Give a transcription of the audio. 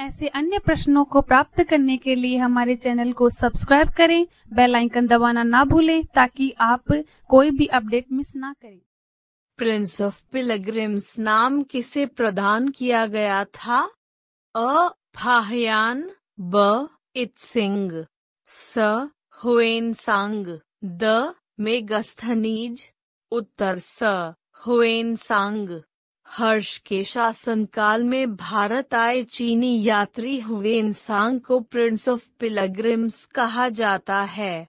ऐसे अन्य प्रश्नों को प्राप्त करने के लिए हमारे चैनल को सब्सक्राइब करें बेल आइकन दबाना ना भूलें ताकि आप कोई भी अपडेट मिस ना करें प्रिंस ऑफ पिलग्रिम्स नाम किसे प्रदान किया गया था अ फाहयान ब इत्सिंग स हुएन सांग द मेगस्थनीज उत्तर स हुएन सांग हर्ष के शासनकाल में भारत आए चीनी यात्री हुए इंसान को प्रिंस ऑफ पिलग्रिम्स कहा जाता है